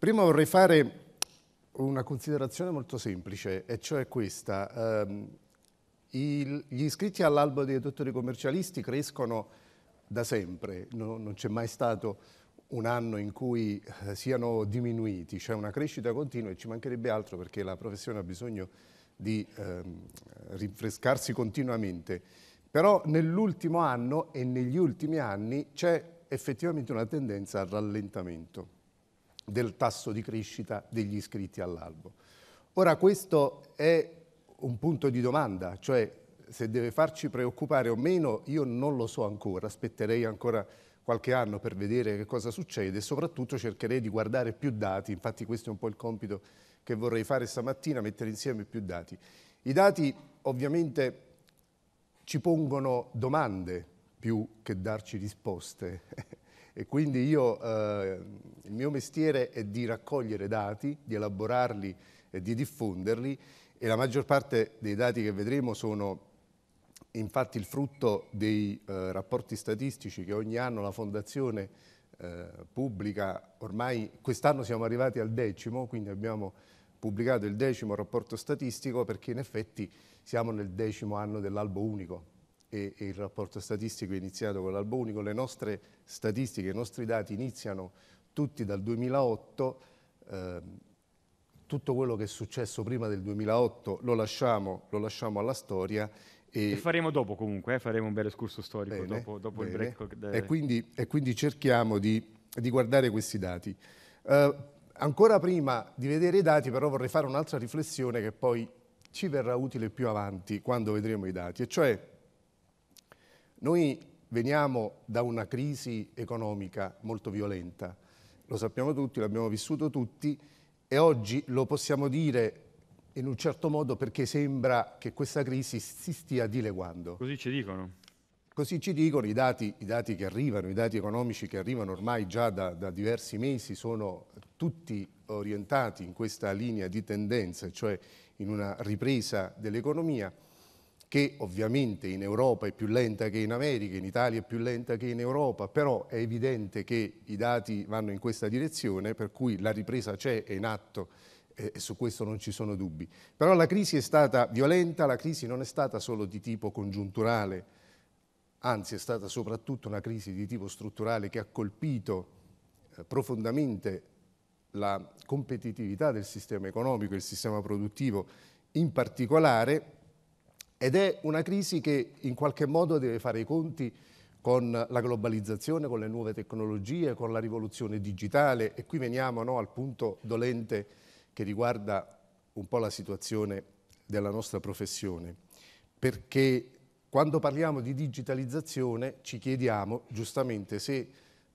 Prima vorrei fare una considerazione molto semplice, e cioè questa. Ehm, il, gli iscritti all'albo dei dottori commercialisti crescono da sempre, no, non c'è mai stato un anno in cui eh, siano diminuiti, c'è cioè una crescita continua e ci mancherebbe altro perché la professione ha bisogno di eh, rinfrescarsi continuamente. Però nell'ultimo anno e negli ultimi anni c'è effettivamente una tendenza al rallentamento del tasso di crescita degli iscritti all'albo. Ora questo è un punto di domanda, cioè se deve farci preoccupare o meno io non lo so ancora, aspetterei ancora qualche anno per vedere che cosa succede e soprattutto cercherei di guardare più dati, infatti questo è un po' il compito che vorrei fare stamattina, mettere insieme più dati. I dati ovviamente ci pongono domande più che darci risposte e quindi io, eh, il mio mestiere è di raccogliere dati, di elaborarli e di diffonderli e la maggior parte dei dati che vedremo sono infatti il frutto dei eh, rapporti statistici che ogni anno la Fondazione eh, pubblica, ormai quest'anno siamo arrivati al decimo, quindi abbiamo pubblicato il decimo rapporto statistico perché in effetti siamo nel decimo anno dell'albo unico, e, il rapporto statistico è iniziato con l'albo unico, le nostre statistiche, i nostri dati iniziano tutti dal 2008, ehm, tutto quello che è successo prima del 2008 lo lasciamo, lo lasciamo alla storia e, e, faremo dopo comunque, eh, faremo un bel escurso storico bene, dopo, dopo il break. E, quindi, e, quindi, cerchiamo di, di guardare questi dati. Uh, ancora prima di vedere i dati però vorrei fare un'altra riflessione che poi ci verrà utile più avanti quando vedremo i dati, e cioè noi veniamo da una crisi economica molto violenta, lo sappiamo tutti, l'abbiamo vissuto tutti e oggi lo possiamo dire in un certo modo perché sembra che questa crisi si stia dileguando. Così ci dicono. Così ci dicono i dati, i dati che arrivano, i dati economici che arrivano ormai già da, da diversi mesi sono tutti orientati in questa linea di tendenza, cioè in una ripresa dell'economia che ovviamente in Europa è più lenta che in America, in Italia è più lenta che in Europa, però è evidente che i dati vanno in questa direzione, per cui la ripresa c'è, è in atto e su questo non ci sono dubbi. Però la crisi è stata violenta, la crisi non è stata solo di tipo congiunturale, anzi è stata soprattutto una crisi di tipo strutturale che ha colpito eh, profondamente la competitività del sistema economico e il sistema produttivo in particolare ed è una crisi che in qualche modo deve fare i conti con la globalizzazione, con le nuove tecnologie, con la rivoluzione digitale e qui veniamo no, al punto dolente che riguarda un po' la situazione della nostra professione, perché quando parliamo di digitalizzazione ci chiediamo giustamente se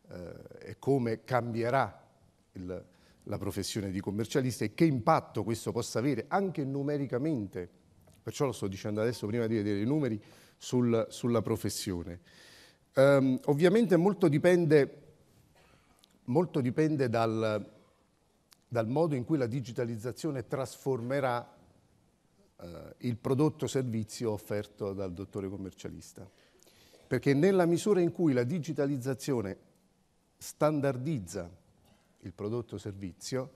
eh, e come cambierà il, la professione di commercialista e che impatto questo possa avere anche numericamente perciò lo sto dicendo adesso prima di vedere i numeri sul, sulla professione. Um, ovviamente molto dipende, molto dipende dal, dal, modo in cui la digitalizzazione trasformerà uh, il prodotto servizio offerto dal dottore commercialista. Perché nella misura in cui la digitalizzazione standardizza il prodotto servizio,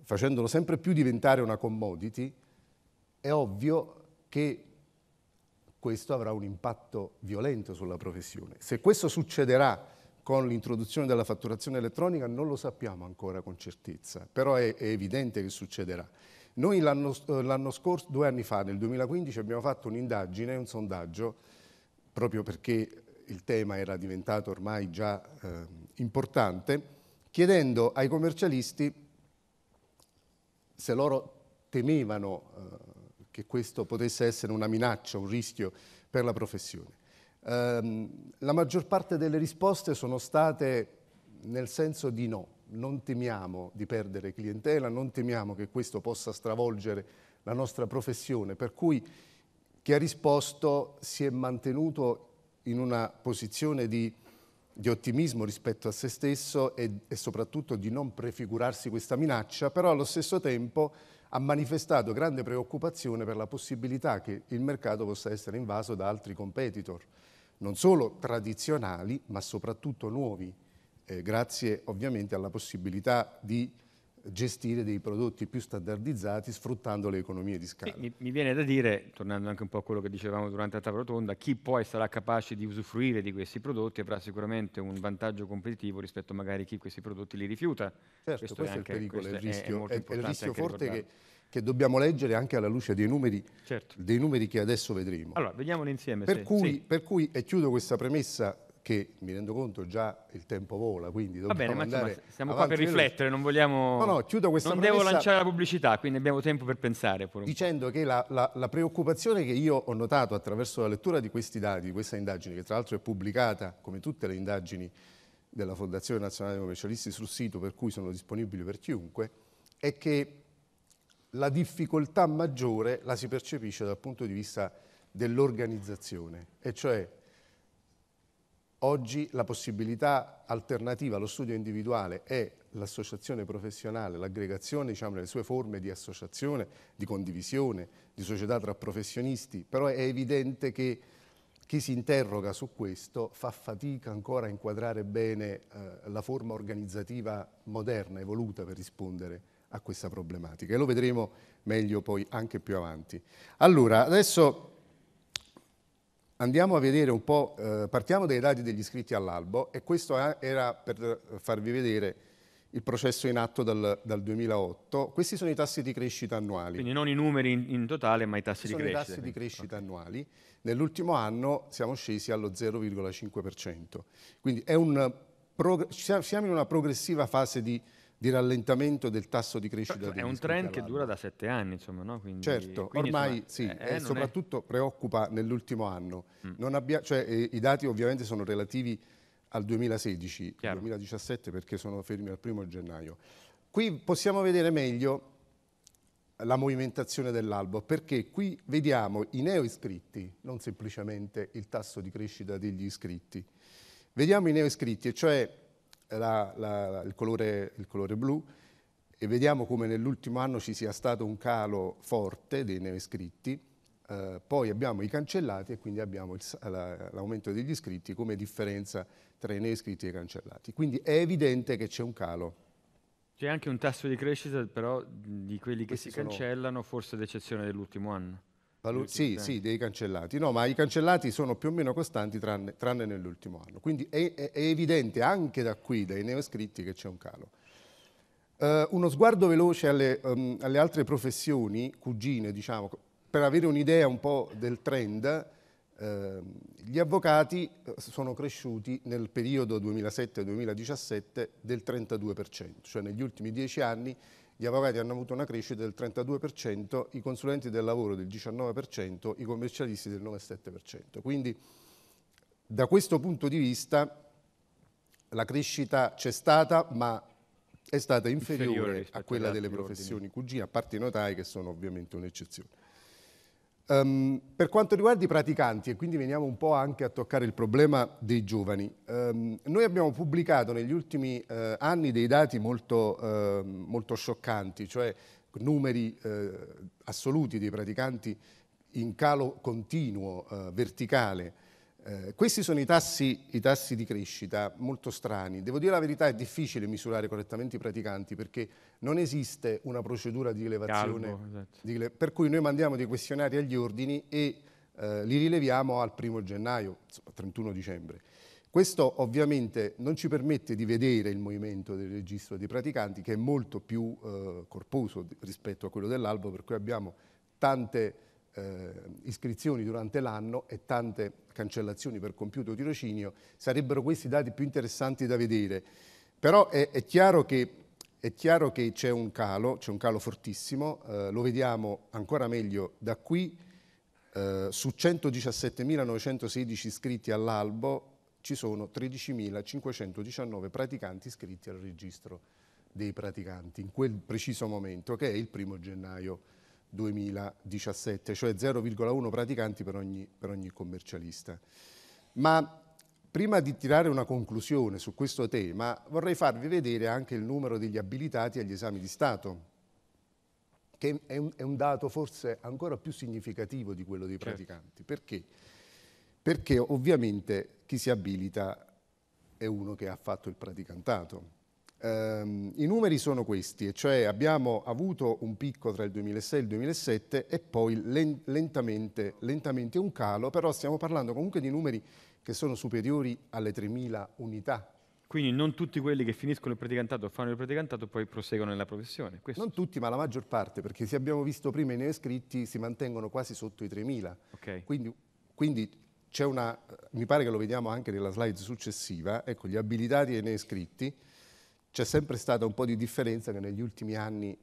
facendolo sempre più diventare una commodity, è ovvio che questo avrà un impatto violento sulla professione. Se questo succederà con l'introduzione della fatturazione elettronica non lo sappiamo ancora con certezza, però è, è evidente che succederà. Noi l'anno eh, scorso, due anni fa, nel 2015, abbiamo fatto un'indagine, un sondaggio, proprio perché il tema era diventato ormai già eh, importante, chiedendo ai commercialisti se loro temevano eh, che questo potesse essere una minaccia, un rischio per la professione. Ehm, la maggior parte delle risposte sono state nel senso di no, non temiamo di perdere clientela, non temiamo che questo possa stravolgere la nostra professione, per cui chi ha risposto si è mantenuto in una posizione di, di ottimismo rispetto a se stesso e, e soprattutto di non prefigurarsi questa minaccia, però allo stesso tempo ha manifestato grande preoccupazione per la possibilità che il mercato possa essere invaso da altri competitor, non solo tradizionali ma soprattutto nuovi, eh, grazie ovviamente alla possibilità di gestire dei prodotti più standardizzati sfruttando le economie di scala. Mi, mi, viene da dire, tornando anche un po' a quello che dicevamo durante la tavola rotonda, chi poi sarà capace di usufruire di questi prodotti avrà sicuramente un vantaggio competitivo rispetto magari a chi questi prodotti li rifiuta. Certo, questo, questo è, anche, il pericolo, è, il rischio, è, è, è il rischio forte che, che, dobbiamo leggere anche alla luce dei numeri, certo. dei numeri che adesso vedremo. Allora, vediamone insieme. Per, se, cui, sì. per cui, e chiudo questa premessa che mi rendo conto già il tempo vola, quindi dobbiamo Va bene, ma siamo qua per riflettere, non vogliamo... No, no, chiudo questa Non devo lanciare la pubblicità, quindi abbiamo tempo per pensare. dicendo che la, la, la, preoccupazione che io ho notato attraverso la lettura di questi dati, di questa indagine, che tra l'altro è pubblicata, come tutte le indagini della Fondazione Nazionale dei Commercialisti, sul sito, per cui sono disponibili per chiunque, è che la difficoltà maggiore la si percepisce dal punto di vista dell'organizzazione, e cioè Oggi la possibilità alternativa allo studio individuale è l'associazione professionale, l'aggregazione diciamo, nelle sue forme di associazione, di condivisione, di società tra professionisti, però è evidente che chi si interroga su questo fa fatica ancora a inquadrare bene eh, la forma organizzativa moderna, evoluta per rispondere a questa problematica e lo vedremo meglio poi anche più avanti. Allora, adesso Andiamo a vedere un po', eh, partiamo dai dati degli iscritti all'albo e questo era per eh, farvi vedere il processo in atto dal, dal 2008. Questi sono i tassi di crescita annuali. Quindi non i numeri in, in totale, ma i tassi sono di crescita. Sono i tassi di crescita okay. annuali. Nell'ultimo anno siamo scesi allo 0,5%. Quindi un, siamo in una progressiva fase di di rallentamento del tasso di crescita. Cioè, è un trend che dura da sette anni, insomma, no? quindi, certo, quindi, ormai insomma, sì, eh, eh, soprattutto è... preoccupa nell'ultimo anno. Mm. Abbia, cioè, eh, I dati ovviamente sono relativi al 2016, Chiaro. 2017 perché sono fermi al primo gennaio. Qui possiamo vedere meglio la movimentazione dell'albo, perché qui vediamo i neo iscritti, non semplicemente il tasso di crescita degli iscritti. Vediamo i neo iscritti, cioè la, la, il, colore, il, colore, blu e vediamo come nell'ultimo anno ci sia stato un calo forte dei neoiscritti, eh, poi abbiamo i cancellati e quindi abbiamo l'aumento degli iscritti come differenza tra i iscritti e i cancellati. Quindi è evidente che c'è un calo. C'è anche un tasso di crescita però di quelli che Questi si cancellano, sono... forse ad eccezione dell'ultimo anno. Valu- sì, sì, dei cancellati. No, ma i cancellati sono più o meno costanti tranne, tranne nell'ultimo anno. Quindi è, è, è, evidente anche da qui, dai neoscritti, che c'è un calo. Uh, uno sguardo veloce alle, um, alle, altre professioni, cugine, diciamo, per avere un'idea un po' del trend, uh, gli avvocati eh, sono cresciuti nel periodo 2007-2017 del 32%, cioè negli ultimi dieci anni gli avvocati hanno avuto una crescita del 32%, i consulenti del lavoro del 19%, i commercialisti del 97%. Quindi da questo punto di vista la crescita c'è stata, ma è stata inferiore, inferiore a quella delle professioni cugine, a parte i notai che sono ovviamente un'eccezione. Um, per quanto riguarda i praticanti, e quindi veniamo un po' anche a toccare il problema dei giovani, um, noi abbiamo pubblicato negli ultimi uh, anni dei dati molto, uh, molto scioccanti, cioè numeri uh, assoluti dei praticanti in calo continuo, eh, verticale, eh, questi sono i tassi, i tassi, di crescita molto strani. Devo dire la verità, è difficile misurare correttamente i praticanti perché non esiste una procedura di rilevazione. Calvo, esatto. di, per cui noi mandiamo dei questionari agli ordini e eh, li rileviamo al 1 gennaio, insomma, 31 dicembre. Questo ovviamente non ci permette di vedere il movimento del registro dei praticanti che è molto più eh, corposo rispetto a quello dell'albo per cui abbiamo tante eh, iscrizioni durante l'anno e tante cancellazioni per compiuto tirocinio, sarebbero questi i dati più interessanti da vedere. Però è, è chiaro che è chiaro che c'è un calo, c'è un calo fortissimo, eh, lo vediamo ancora meglio da qui. Eh, su 117.916 iscritti all'albo ci sono 13.519 praticanti iscritti al registro dei praticanti in quel preciso momento, che è il primo gennaio 2017, cioè 0,1 praticanti per ogni, per ogni commercialista. Ma prima di tirare una conclusione su questo tema, vorrei farvi vedere anche il numero degli abilitati agli esami di Stato, che è un, è un dato forse ancora più significativo di quello dei certo. praticanti. Certo. Perché? Perché ovviamente chi si abilita è uno che ha fatto il praticantato. Um, I numeri sono questi, cioè abbiamo avuto un picco tra il 2006 e il 2007 e poi lentamente, lentamente un calo, però stiamo parlando comunque di numeri che sono superiori alle 3.000 unità. Quindi non tutti quelli che finiscono il predicantato fanno il predicantato e poi proseguono nella professione? Questo. Non tutti, ma la maggior parte, perché se abbiamo visto prima i neoiscritti si mantengono quasi sotto i 3.000. Okay. Quindi, quindi c'è una, mi pare che lo vediamo anche nella slide successiva, ecco gli abilitati e i neoiscritti, c'è sempre stata un po' di differenza che negli ultimi anni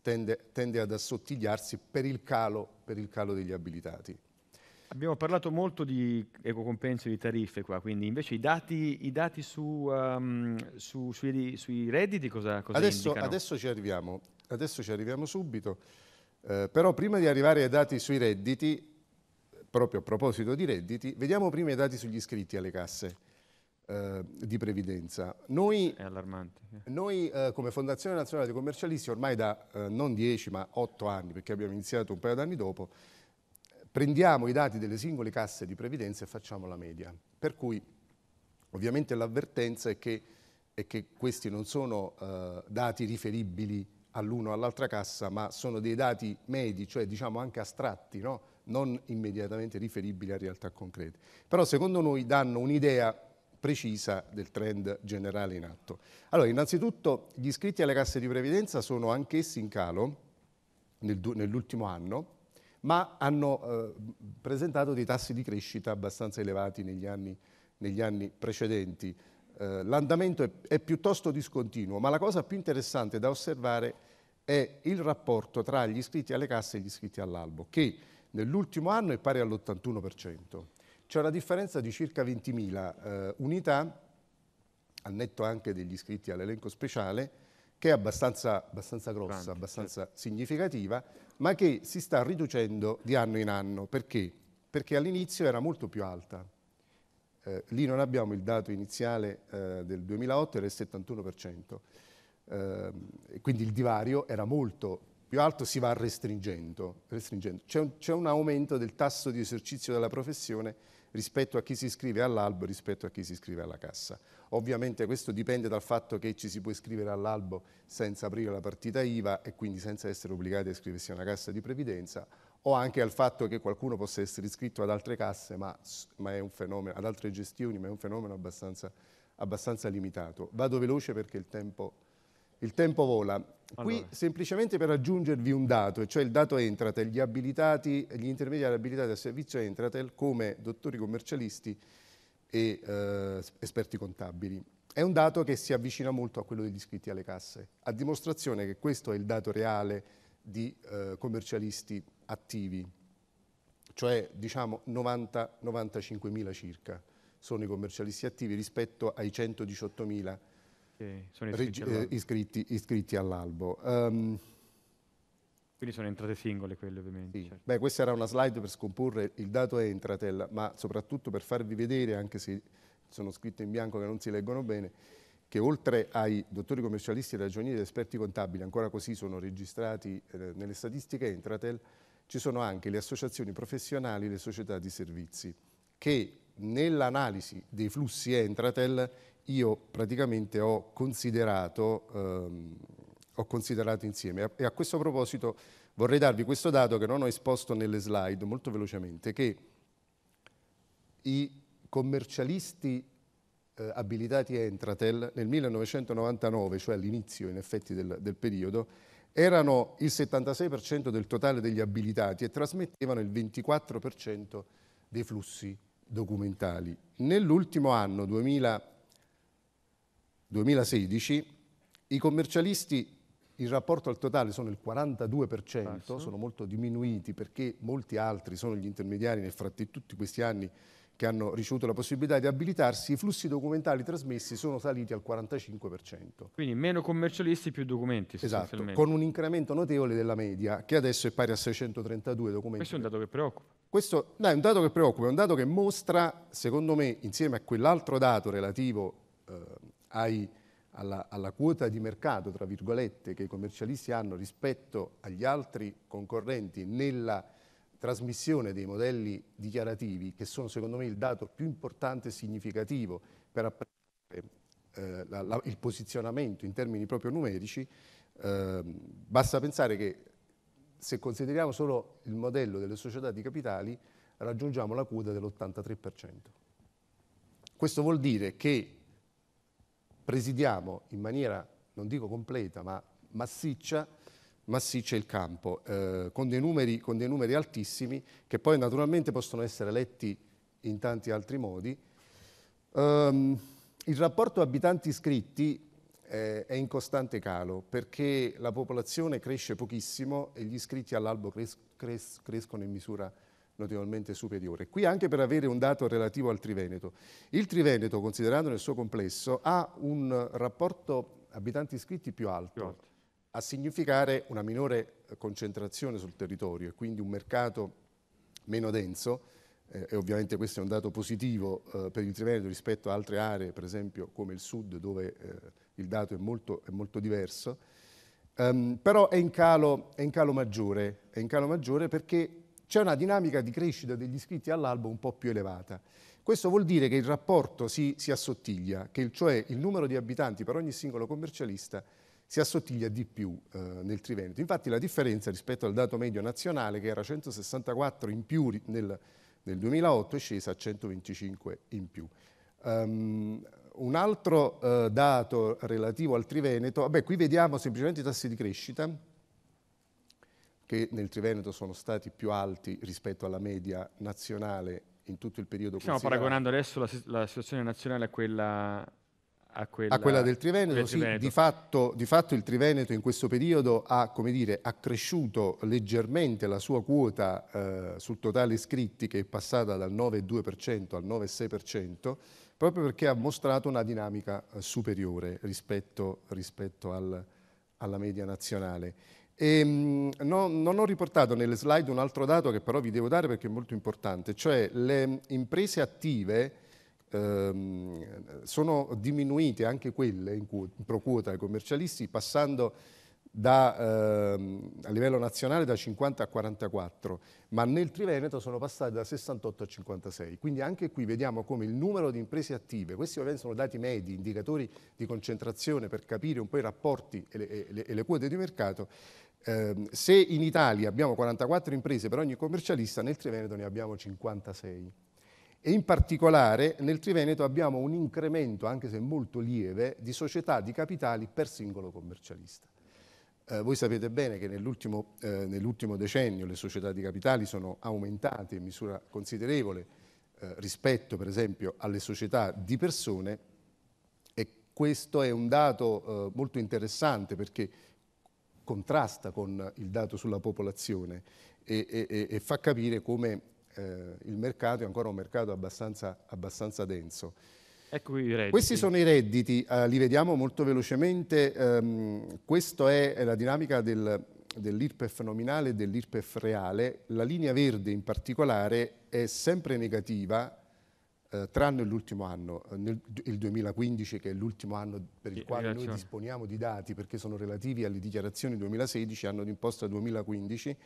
tende, tende ad assottigliarsi per il, calo, per il calo degli abilitati. Abbiamo parlato molto di ecocompenso e di tariffe qua, quindi invece i dati, i dati su, um, su, sui, sui, redditi cosa, cosa adesso, adesso ci, arriviamo, adesso ci arriviamo, subito, eh, però prima di arrivare ai dati sui redditi, proprio a proposito di redditi, vediamo prima i dati sugli iscritti alle casse eh, di previdenza. Noi, È allarmante. Noi eh, come Fondazione Nazionale dei Commercialisti ormai da eh, non 10 ma 8 anni, perché abbiamo iniziato un paio d'anni dopo, prendiamo i dati delle singole casse di previdenza e facciamo la media. Per cui ovviamente l'avvertenza è che, è che questi non sono eh, dati riferibili all'uno o all'altra cassa, ma sono dei dati medi, cioè diciamo anche astratti, no? non immediatamente riferibili a realtà concrete. Però secondo noi danno un'idea precisa del trend generale in atto. Allora, innanzitutto gli iscritti alle casse di previdenza sono anch'essi in calo nel, nell'ultimo anno, ma hanno eh, presentato dei tassi di crescita abbastanza elevati negli anni, negli anni precedenti. Eh, l'andamento è, è piuttosto discontinuo, ma la cosa più interessante da osservare è il rapporto tra gli iscritti alle casse e gli iscritti all'albo, che nell'ultimo anno è pari all'81%. C'è una differenza di circa 20.000 eh, unità, al netto anche degli iscritti all'elenco speciale, che è abbastanza, abbastanza grossa, Grande, abbastanza certo. significativa, ma che si sta riducendo di anno in anno. Perché? Perché all'inizio era molto più alta. Eh, lì non abbiamo il dato iniziale eh, del 2008, era il 71%. Eh, quindi il divario era molto più alto, si va restringendo. restringendo. C'è, un, un, aumento del tasso di esercizio della professione rispetto a chi si iscrive all'albo rispetto a chi si iscrive alla cassa. Ovviamente questo dipende dal fatto che ci si può iscrivere all'albo senza aprire la partita IVA e quindi senza essere obbligati a iscriversi a una cassa di previdenza o anche al fatto che qualcuno possa essere iscritto ad altre casse, ma, ma è un fenomeno, ad altre gestioni, ma è un fenomeno abbastanza, abbastanza limitato. Vado veloce perché il tempo il tempo vola. Allora. Qui semplicemente per aggiungervi un dato, cioè il dato Entratel, gli, gli intermediari abilitati al servizio Entratel come dottori commercialisti e eh, esperti contabili. È un dato che si avvicina molto a quello degli iscritti alle casse, a dimostrazione che questo è il dato reale di eh, commercialisti attivi, cioè diciamo 90-95 mila circa sono i commercialisti attivi rispetto ai 118 mila che sono iscritti, Reg all'albo. Eh, iscritti, iscritti all'albo. Um, quindi sono entrate singole quelle ovviamente. Sì. Certo. Beh, questa era una slide per scomporre il dato Entratel, ma soprattutto per farvi vedere, anche se sono scritte in bianco che non si leggono bene, che oltre ai dottori commercialisti, ragionieri ed esperti contabili, ancora così sono registrati eh, nelle statistiche Entratel, ci sono anche le associazioni professionali, e le società di servizi, che nell'analisi dei flussi Entratel io praticamente ho considerato, ehm, ho considerato insieme. E a questo proposito vorrei darvi questo dato che non ho esposto nelle slide molto velocemente, che i commercialisti eh, abilitati a Entratel nel 1999, cioè all'inizio in effetti del, del periodo, erano il 76% del totale degli abilitati e trasmettevano il 24% dei flussi documentali. Nell'ultimo anno, 2000, 2016, i commercialisti in rapporto al totale sono il 42%, Passo. sono molto diminuiti perché molti altri sono gli intermediari nel frattempo tutti questi anni che hanno ricevuto la possibilità di abilitarsi, i flussi documentali trasmessi sono saliti al 45%. Quindi meno commercialisti, più documenti. Esatto, con un incremento notevole della media, che adesso è pari a 632 documenti. Questo è un dato che preoccupa. Questo no, è un dato che preoccupa, è un dato che mostra, secondo me, insieme a quell'altro dato relativo... Eh, ai, alla, alla, quota di mercato, tra virgolette, che i commercialisti hanno rispetto agli altri concorrenti nella trasmissione dei modelli dichiarativi, che sono secondo me il dato più importante e significativo per apprendere eh, il posizionamento in termini proprio numerici, eh, basta pensare che se consideriamo solo il modello delle società di capitali, raggiungiamo la quota dell'83%. Questo vuol dire che presidiamo in maniera, non dico completa, ma massiccia, massiccia il campo, eh, con, dei numeri, con, dei numeri, altissimi che poi naturalmente possono essere letti in tanti altri modi. Um, il rapporto abitanti iscritti eh, è in costante calo perché la popolazione cresce pochissimo e gli iscritti all'albo cres cres crescono in misura notevolmente superiore. Qui anche per avere un dato relativo al Triveneto. Il Triveneto, considerando nel suo complesso, ha un rapporto abitanti iscritti più alto, più alto. a significare una minore eh, concentrazione sul territorio e quindi un mercato meno denso, eh, e ovviamente questo è un dato positivo eh, per il Triveneto rispetto a altre aree, per esempio come il sud, dove eh, il dato è molto, è molto diverso, um, però è in, calo, è in calo maggiore, è in calo maggiore perché c'è una dinamica di crescita degli iscritti all'albo un po' più elevata. Questo vuol dire che il rapporto si, si assottiglia, che il, cioè il numero di abitanti per ogni singolo commercialista si assottiglia di più eh, nel Triveneto. Infatti la differenza rispetto al dato medio nazionale, che era 164 in più nel, nel 2008, è scesa a 125 in più. Um, un altro eh, dato relativo al Triveneto, vabbè, qui vediamo semplicemente i tassi di crescita, che nel Triveneto sono stati più alti rispetto alla media nazionale in tutto il periodo. Stiamo paragonando adesso la, la situazione nazionale a quella a quella, a quella, del Triveneto. Del Triveneto. Sì, di, fatto, di, fatto, il Triveneto in questo periodo ha dire, accresciuto leggermente la sua quota eh, sul totale iscritti che è passata dal 9,2% al 9,6% proprio perché ha mostrato una dinamica eh, superiore rispetto, rispetto al, alla media nazionale. E, ehm, no, non ho riportato nelle slide un altro dato che però vi devo dare perché è molto importante, cioè le imprese attive ehm, sono diminuite anche quelle in, in pro quota i commercialisti passando da, ehm, a livello nazionale da 50 a 44, ma nel Triveneto sono passate da 68 a 56. Quindi anche qui vediamo come il numero di imprese attive, questi ovviamente sono dati medi, indicatori di concentrazione per capire un po' i rapporti e le, e le, e le quote di mercato, Ehm, se in Italia abbiamo 44 imprese per ogni commercialista, nel Triveneto ne abbiamo 56. E in particolare nel Triveneto abbiamo un incremento, anche se molto lieve, di società di capitali per singolo commercialista. Eh, voi sapete bene che nell'ultimo, eh, nell decennio le società di capitali sono aumentate in misura considerevole eh, rispetto per esempio alle società di persone e questo è un dato eh, molto interessante perché contrasta con il dato sulla popolazione e, e, e fa capire come eh, il mercato è ancora un mercato abbastanza, abbastanza denso. Ecco Questi sono i redditi, eh, li vediamo molto velocemente. Um, questa è, è la dinamica del, dell'IRPEF nominale e dell'IRPEF reale. La linea verde in particolare è sempre negativa eh, tranne l'ultimo anno, eh, nel, il 2015 che è l'ultimo anno per il quale noi esatto. disponiamo di dati perché sono relativi alle dichiarazioni 2016, anno d'imposta 2015,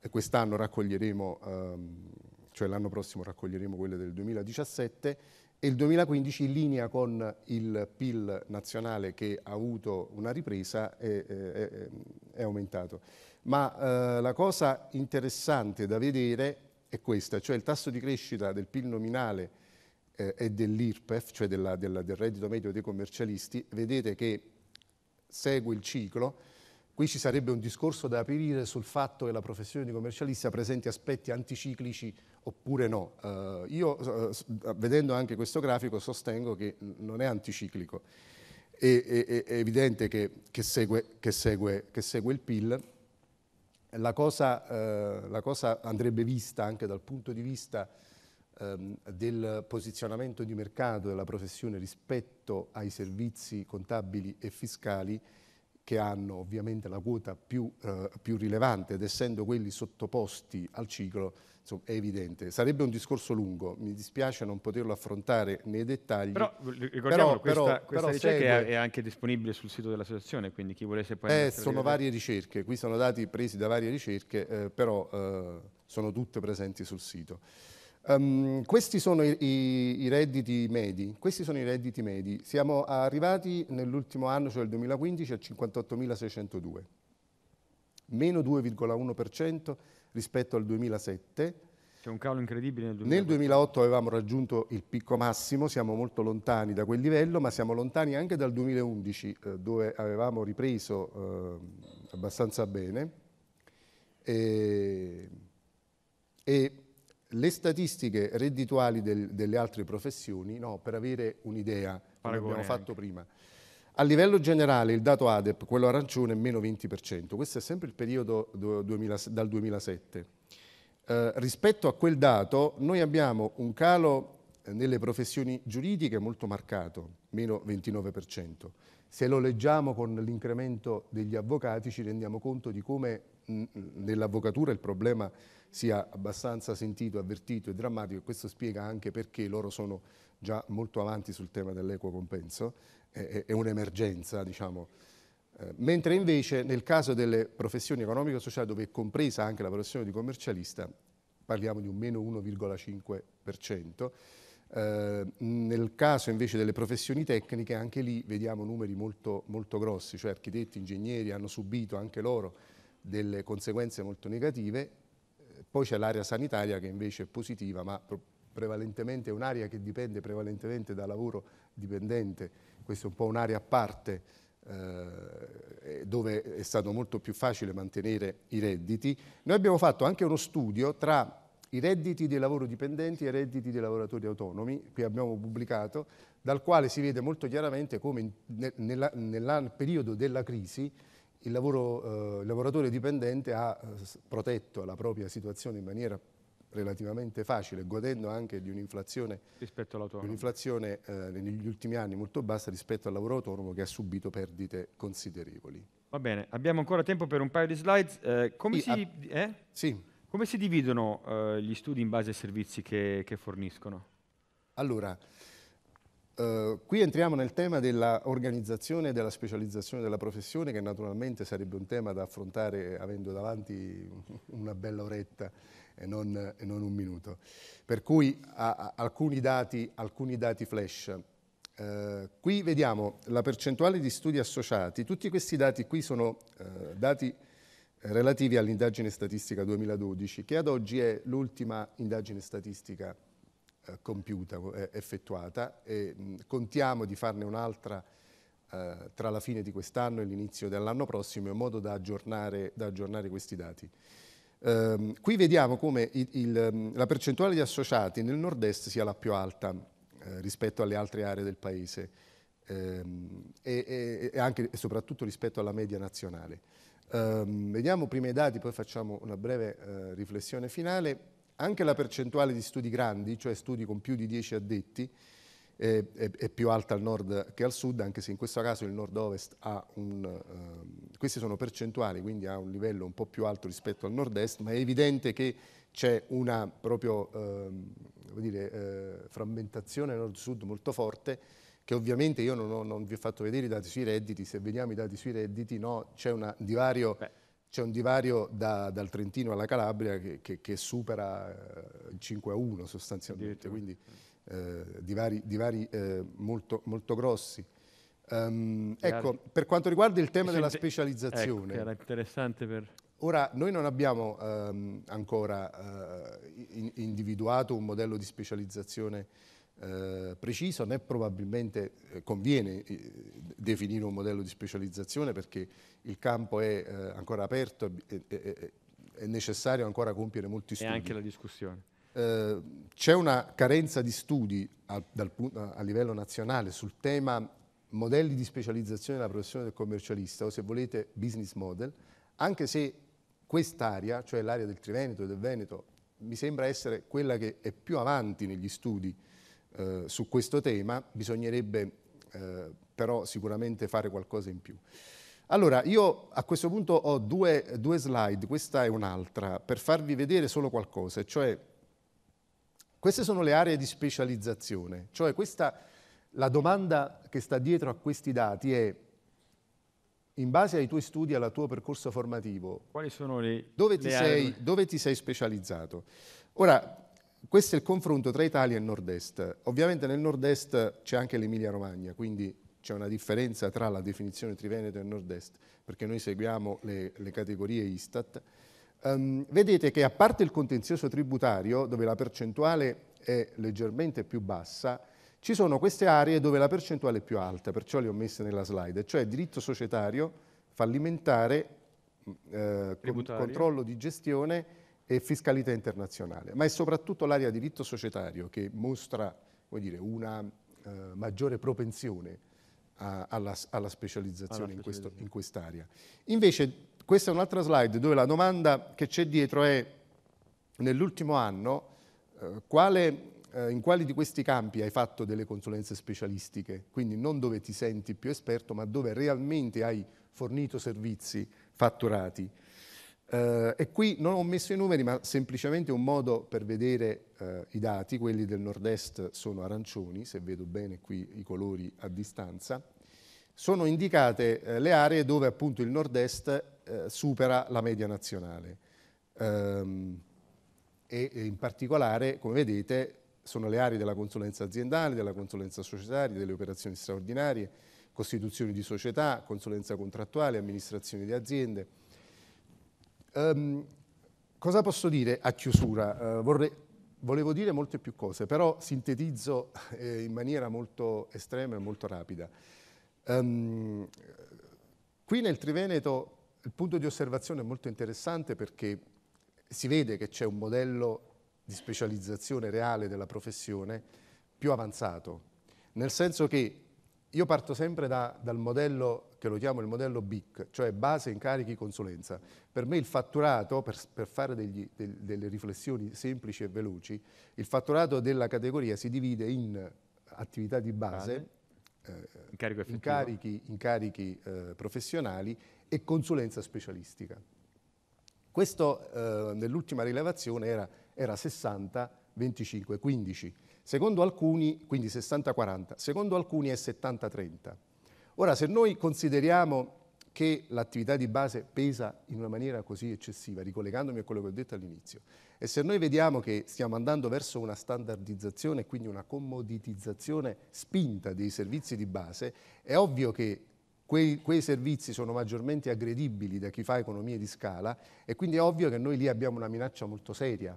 e quest'anno raccoglieremo, ehm, cioè l'anno prossimo raccoglieremo quelle del 2017 e il 2015 in linea con il PIL nazionale che ha avuto una ripresa è, è, è aumentato. Ma eh, la cosa interessante da vedere è questa, cioè il tasso di crescita del PIL nominale eh, e dell'IRPEF, cioè della, della, del reddito medio dei commercialisti, vedete che segue il ciclo. Qui ci sarebbe un discorso da aprire sul fatto che la professione di commercialista presenti aspetti anticiclici oppure no. Eh, io, eh, vedendo anche questo grafico, sostengo che non è anticiclico. E, e, è evidente che, che, segue, che, segue, che segue il PIL. La cosa, eh, la cosa, andrebbe vista anche dal punto di vista ehm, del posizionamento di mercato della professione rispetto ai servizi contabili e fiscali che hanno ovviamente la quota più, eh, più, rilevante ed essendo quelli sottoposti al ciclo insomma, è evidente. Sarebbe un discorso lungo, mi dispiace non poterlo affrontare nei dettagli. Però eh, ricordiamo però, questa, però, questa però ricerca segue... è anche disponibile sul sito dell'associazione, quindi chi volesse poi... Eh, sono varie ricerche, qui sono dati presi da varie ricerche, eh, però eh, sono tutte presenti sul sito. Um, questi sono i, i, i, redditi medi, questi sono i redditi medi. Siamo arrivati nell'ultimo anno, cioè il 2015, a 58.602, meno 2,1% rispetto al 2007. C'è un calo incredibile nel 2008. Nel 2008 avevamo raggiunto il picco massimo, siamo molto lontani da quel livello, ma siamo lontani anche dal 2011, eh, dove avevamo ripreso eh, abbastanza bene. E, e le statistiche reddituali del, delle altre professioni, no, per avere un'idea, come abbiamo fatto anche. prima, a livello generale il dato ADEP, quello arancione, è meno 20%, questo è sempre il periodo do, 2000, dal 2007. Eh, rispetto a quel dato noi abbiamo un calo nelle professioni giuridiche è molto marcato, meno 29%. Se lo leggiamo con l'incremento degli avvocati ci rendiamo conto di come mm, mm, nell'avvocatura il problema sia abbastanza sentito, avvertito e drammatico e questo spiega anche perché loro sono già molto avanti sul tema dell'equo compenso, è, è un'emergenza diciamo. Eh, mentre invece nel caso delle professioni economico-sociali dove è compresa anche la professione di commercialista parliamo di un meno 1,5%. Eh, nel caso invece delle professioni tecniche, anche lì vediamo numeri molto, molto grossi, cioè architetti, ingegneri hanno subito anche loro delle conseguenze molto negative. Eh, poi c'è l'area sanitaria che invece è positiva, ma prevalentemente è un'area che dipende prevalentemente da lavoro dipendente, questa è un po' un'area a parte eh, dove è stato molto più facile mantenere i redditi. Noi abbiamo fatto anche uno studio tra i redditi dei lavoro dipendenti e i redditi dei lavoratori autonomi, che abbiamo pubblicato, dal quale si vede molto chiaramente come nel, periodo della crisi il, lavoro, eh, il, lavoratore dipendente ha eh, protetto la propria situazione in maniera relativamente facile, godendo anche di un'inflazione, un'inflazione eh, negli ultimi anni molto bassa rispetto al lavoro autonomo che ha subito perdite considerevoli. Va bene, abbiamo ancora tempo per un paio di slides. Eh, come I, si... A... Eh? Sì. Come si dividono eh, gli studi in base ai servizi che, che forniscono? Allora, eh, qui entriamo nel tema dell'organizzazione e della specializzazione della professione, che naturalmente sarebbe un tema da affrontare avendo davanti una bella oretta e non, e non un minuto. Per cui a, a, alcuni, dati, alcuni dati flash. Uh, qui vediamo la percentuale di studi associati, tutti questi dati qui sono uh, dati relativi all'indagine statistica 2012, che ad oggi è l'ultima indagine statistica eh, compiuta, eh, effettuata, e mh, contiamo di farne un'altra eh, tra la fine di quest'anno e l'inizio dell'anno prossimo in modo da aggiornare, da aggiornare questi dati. Ehm, qui vediamo come il, il, la percentuale di associati nel nord-est sia la più alta eh, rispetto alle altre aree del paese ehm, e, e, e, anche, e soprattutto rispetto alla media nazionale. Um, vediamo prima i dati, poi facciamo una breve uh, riflessione finale. Anche la percentuale di studi grandi, cioè studi con più di 10 addetti, è, è, è più alta al nord che al sud, anche se in questo caso il nord-ovest ha un... Uh, queste sono percentuali, quindi ha un livello un po' più alto rispetto al nord-est, ma è evidente che c'è una proprio uh, dire, eh, frammentazione nord-sud molto forte che ovviamente io non, ho, non, vi ho fatto vedere i dati sui redditi, se vediamo i dati sui redditi no, c'è, un divario, un divario da, dal Trentino alla Calabria che, che, che supera eh, il 5 a 1 sostanzialmente, quindi eh, divari, divari eh, molto, molto, grossi. Um, ecco, per quanto riguarda il tema della specializzazione... Ecco, era interessante per... Ora, noi non abbiamo um, ancora uh, in, individuato un modello di specializzazione eh, preciso, né probabilmente eh, conviene eh, definire un modello di specializzazione perché il campo è ancora aperto, e, è, è, necessario ancora compiere molti studi. E anche la discussione. c'è una carenza di studi a, dal, a livello nazionale sul tema modelli di specializzazione della professione del commercialista o se volete business model, anche se quest'area, cioè l'area del Triveneto e del Veneto, mi sembra essere quella che è più avanti negli studi eh, su questo tema, bisognerebbe eh, però sicuramente fare qualcosa in più. Allora, io a questo punto ho due, due slide, questa è un'altra, per farvi vedere solo qualcosa, cioè queste sono le aree di specializzazione, cioè questa, la domanda che sta dietro a questi dati è in base ai tuoi studi e al tuo percorso formativo, quali sono le, dove, le ti sei, dove ti sei specializzato? Ora, questo è il confronto tra Italia e Nord-Est. Ovviamente nel Nord-Est c'è anche l'Emilia-Romagna, quindi c'è una differenza tra la definizione Triveneto e Nord-Est, perché noi seguiamo le, le categorie Istat. Um, vedete che a parte il contenzioso tributario, dove la percentuale è leggermente più bassa, ci sono queste aree dove la percentuale è più alta, perciò le ho messe nella slide, cioè diritto societario, fallimentare, mm, eh, controllo di gestione e fiscalità internazionale, ma è soprattutto l'area diritto societario che mostra dire, una eh, maggiore propensione a, alla, alla, specializzazione alla in quest'area. In quest Invece questa è un'altra slide dove la domanda che c'è dietro è nell'ultimo anno eh, quale, eh, in quali di questi campi hai fatto delle consulenze specialistiche, quindi non dove ti senti più esperto ma dove realmente hai fornito servizi fatturati. Eh, e qui non ho messo i numeri, ma semplicemente un modo per vedere eh, i dati, quelli del nord-est sono arancioni, se vedo bene qui i colori a distanza, sono indicate eh, le aree dove appunto il nord-est eh, supera la media nazionale. Um, e, e in particolare, come vedete, sono le aree della consulenza aziendale, della consulenza societaria, delle operazioni straordinarie, costituzioni di società, consulenza contrattuale, amministrazione di aziende, Um, cosa posso dire a chiusura? Uh, vorrei, volevo dire molte più cose, però sintetizzo eh, in maniera molto estrema e molto rapida. Um, qui nel Triveneto il punto di osservazione è molto interessante perché si vede che c'è un modello di specializzazione reale della professione più avanzato, nel senso che io parto sempre da, dal modello che lo chiamo il modello BIC, cioè base, incarichi, consulenza. Per me il fatturato, per, per fare degli, del, delle riflessioni semplici e veloci, il fatturato della categoria si divide in eh, attività di base, eh, incarichi, incarichi, incarichi eh, professionali e consulenza specialistica. Questo eh, nell'ultima rilevazione era, era 60, 25, 15. Secondo alcuni, quindi 60-40, secondo alcuni è 70-30. Ora, se noi consideriamo che l'attività di base pesa in una maniera così eccessiva, ricollegandomi a quello che ho detto all'inizio, e se noi vediamo che stiamo andando verso una standardizzazione, quindi una commoditizzazione spinta dei servizi di base, è ovvio che Quei, quei, servizi sono maggiormente aggredibili da chi fa economie di scala e quindi è ovvio che noi lì abbiamo una minaccia molto seria.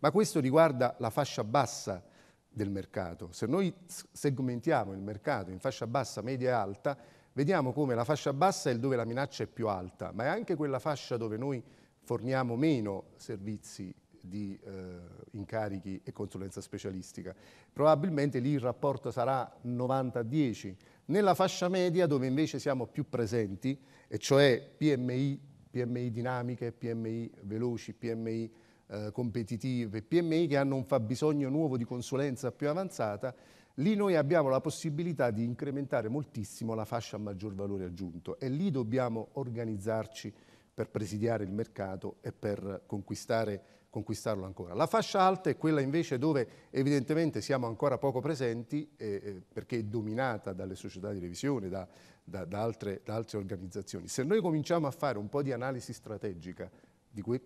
Ma questo riguarda la fascia bassa del mercato. Se noi segmentiamo il mercato in fascia bassa, media e alta, vediamo come la fascia bassa è dove la minaccia è più alta, ma è anche quella fascia dove noi forniamo meno servizi di eh, incarichi e consulenza specialistica. Probabilmente lì il rapporto sarà 90-10. Nella fascia media dove invece siamo più presenti, e cioè PMI, PMI dinamiche, PMI veloci, PMI eh, competitive, PMI che hanno un fabbisogno nuovo di consulenza più avanzata, lì noi abbiamo la possibilità di incrementare moltissimo la fascia a maggior valore aggiunto e lì dobbiamo organizzarci per presidiare il mercato e per conquistarlo ancora. La fascia alta è quella invece dove evidentemente siamo ancora poco presenti eh, perché è dominata dalle società di revisione, da, da, da, altre, da, altre, organizzazioni. Se noi cominciamo a fare un po' di analisi strategica di, quel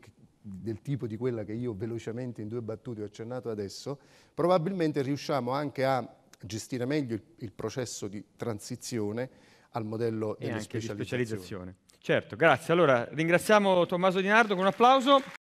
del tipo di quella che io velocemente in due battute ho accennato adesso, probabilmente riusciamo anche a gestire meglio il, il processo di transizione al modello e della specializzazione. specializzazione. Certo, grazie. Allora ringraziamo Tommaso Di Nardo con un applauso.